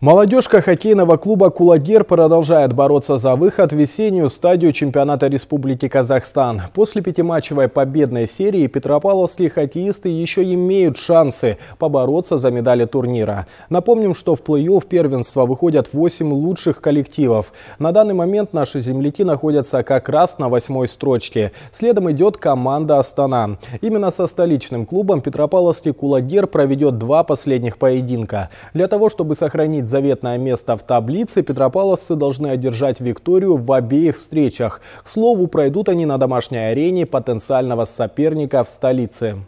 Молодежка хоккейного клуба «Кулагер» продолжает бороться за выход в весеннюю стадию чемпионата Республики Казахстан. После пятиматчевой победной серии петропавловские хоккеисты еще имеют шансы побороться за медали турнира. Напомним, что в плей-офф первенства выходят 8 лучших коллективов. На данный момент наши земляки находятся как раз на восьмой строчке. Следом идет команда «Астана». Именно со столичным клубом петропавловский «Кулагер» проведет два последних поединка. Для того, чтобы сохранить занять заветное место в таблице, петропавловцы должны одержать викторию в обеих встречах. К слову, пройдут они на домашней арене потенциального соперника в столице.